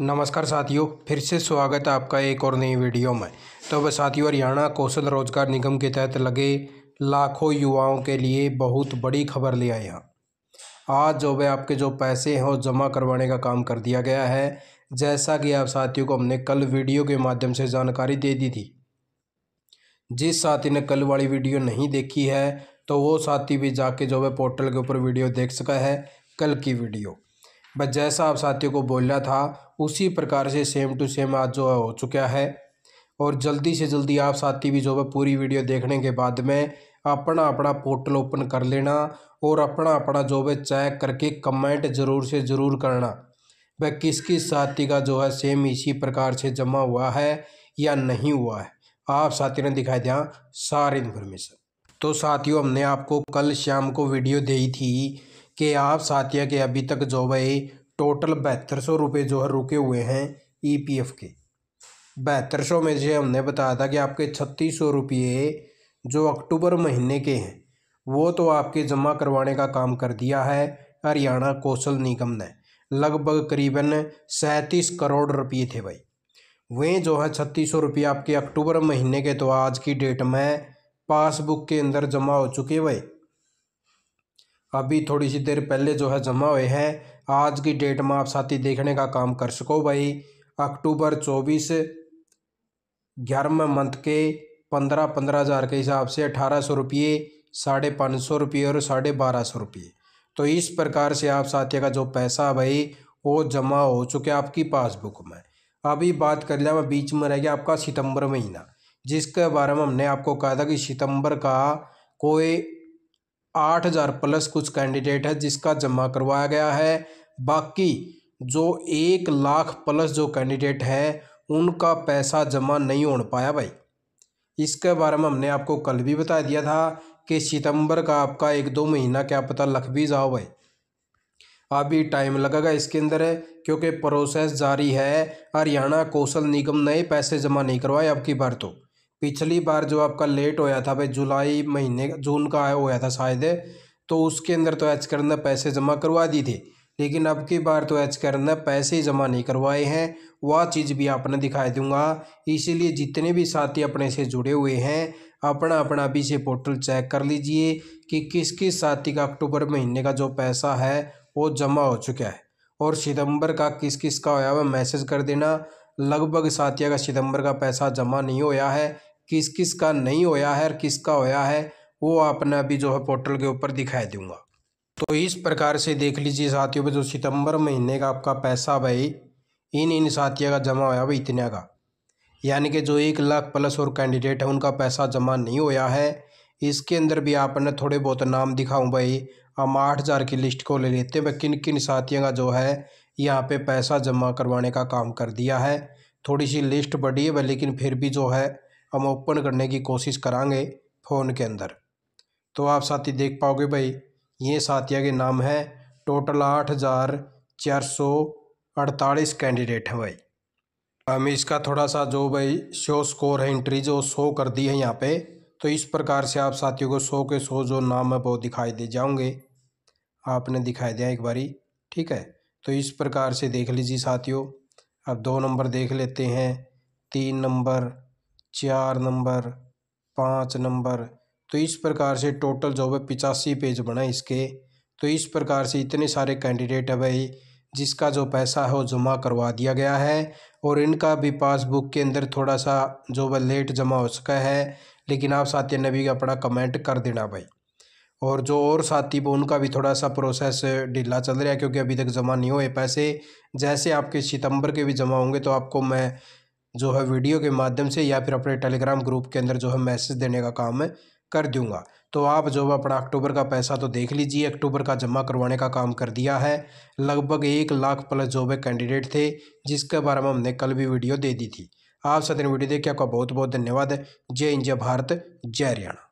नमस्कार साथियों फिर से स्वागत है आपका एक और नई वीडियो में तो वह साथियों हरियाणा कौशल रोजगार निगम के तहत लगे लाखों युवाओं के लिए बहुत बड़ी खबर ले आया आज जो वह आपके जो पैसे हैं वो जमा करवाने का काम कर दिया गया है जैसा कि आप साथियों को हमने कल वीडियो के माध्यम से जानकारी दे दी थी जिस साथी ने कल वाली वीडियो नहीं देखी है तो वो साथी भी जाके जो है पोर्टल के ऊपर वीडियो देख सका है कल की वीडियो बस जैसा आप साथियों को बोल रहा था उसी प्रकार से सेम टू सेम आज जो हो चुका है और जल्दी से जल्दी आप साथी भी जो है पूरी वीडियो देखने के बाद में अपना अपना पोर्टल ओपन कर लेना और अपना अपना जो है चेक करके कमेंट ज़रूर से ज़रूर करना वह किस किस साथी का जो है सेम इसी प्रकार से जमा हुआ है या नहीं हुआ है आप साथी ने दिखाई दिया सारी इन्फॉर्मेशन तो साथियों हमने आपको कल शाम को वीडियो दी थी कि आप साथिया के अभी तक जो है टोटल बहत्तर सौ रुपये जो है रुके हुए हैं ई पी एफ के बहत्तर सौ में से हमने बताया था कि आपके छत्तीस सौ रुपये जो अक्टूबर महीने के हैं वो तो आपके जमा करवाने का काम कर दिया है हरियाणा कौशल निगम ने लगभग करीबन सैंतीस करोड़ रुपये थे भाई वे जो है छत्तीस सौ रुपये आपके अक्टूबर महीने के तो आज की डेट में पासबुक के अंदर जमा हो चुके भाई अभी थोड़ी सी देर पहले जो है जमा हुए हैं आज की डेट में आप साथी देखने का काम कर सको भाई अक्टूबर चौबीस ग्यारहवें मंथ के पंद्रह पंद्रह हज़ार के हिसाब से अठारह सौ रुपये साढ़े पाँच सौ रुपये और साढ़े बारह सौ रुपये तो इस प्रकार से आप साथी का जो पैसा भाई वो जमा हो चुके आपकी पासबुक में अभी बात कर लिया मैं बीच में रह गया आपका सितंबर महीना जिसके बारे में हमने आपको कहा था कि सितंबर का कोई आठ हज़ार प्लस कुछ कैंडिडेट है जिसका जमा करवाया गया है बाकी जो एक लाख प्लस जो कैंडिडेट है उनका पैसा जमा नहीं हो पाया भाई इसके बारे में हमने आपको कल भी बता दिया था कि सितंबर का आपका एक दो महीना क्या पता लख भी जाओ भाई अभी टाइम लगेगा इसके अंदर क्योंकि प्रोसेस जारी है हरियाणा कौशल निगम नए पैसे जमा नहीं करवाए आपकी बार तो पिछली बार जो आपका लेट होया था भाई जुलाई महीने जून का होया था शायद तो उसके अंदर तो एच कर ने पैसे जमा करवा दिए थे लेकिन अब की बार तो एच कर ने पैसे जमा नहीं करवाए हैं वह चीज़ भी आपने दिखाई दूंगा इसीलिए जितने भी साथी अपने से जुड़े हुए हैं अपना अपना भी से पोर्टल चेक कर लीजिए कि किस किस साथी का अक्टूबर महीने का जो पैसा है वो जमा हो चुका है और सितंबर का किस किस का होया वह मैसेज कर देना लगभग साथिया का सितंबर का पैसा जमा नहीं होया है किस किस का नहीं होया है और किसका होया है वो आपने अभी जो है पोर्टल के ऊपर दिखाई दूंगा तो इस प्रकार से देख लीजिए साथियों पर जो सितंबर महीने का आपका पैसा भाई इन इन साथियों का जमा होया भाई इतने का यानी कि जो एक लाख प्लस और कैंडिडेट है उनका पैसा जमा नहीं होया है इसके अंदर भी आपने थोड़े बहुत नाम दिखाऊँ भाई हम आठ हज़ार की लिस्ट को ले लेते हैं भाई किन किन साथियों का जो है यहाँ पे पैसा जमा करवाने का काम कर दिया है थोड़ी सी लिस्ट बढ़ी है लेकिन फिर भी जो है हम ओपन करने की कोशिश कराएंगे फ़ोन के अंदर तो आप साथी देख पाओगे भाई ये साथिया के नाम है टोटल आठ हज़ार चार सौ अड़तालीस कैंडिडेट हैं भाई हम इसका थोड़ा सा जो भाई शो स्कोर है एंट्री जो शो कर दी है यहाँ पे तो इस प्रकार से आप साथियों को शो के शो जो नाम है वो दिखाई दे जाऊँगे आपने दिखाई दिया एक बारी ठीक है तो इस प्रकार से देख लीजिए साथियों अब दो नंबर देख लेते हैं तीन नंबर चार नंबर पाँच नंबर तो इस प्रकार से टोटल जो है पिचासी पेज बना इसके तो इस प्रकार से इतने सारे कैंडिडेट है भाई जिसका जो पैसा है वो जमा करवा दिया गया है और इनका भी पासबुक के अंदर थोड़ा सा जो वह लेट जमा हो चुका है लेकिन आप साथी नबी का अपना कमेंट कर देना भाई और जो और साथी वो उनका भी थोड़ा सा प्रोसेस ढीला चल रहा है क्योंकि अभी तक जमा नहीं हुए पैसे जैसे आपके सितंबर के भी जमा होंगे तो आपको मैं जो है वीडियो के माध्यम से या फिर अपने टेलीग्राम ग्रुप के अंदर जो है मैसेज देने का काम है कर दूंगा तो आप जो है अपना अक्टूबर का पैसा तो देख लीजिए अक्टूबर का जमा करवाने का काम कर दिया है लगभग एक लाख प्लस जो है कैंडिडेट थे जिसके बारे में हमने कल भी वीडियो दे दी थी आप सदन वीडियो देख के आपका बहुत बहुत धन्यवाद जय इंजय भारत जय हरियाणा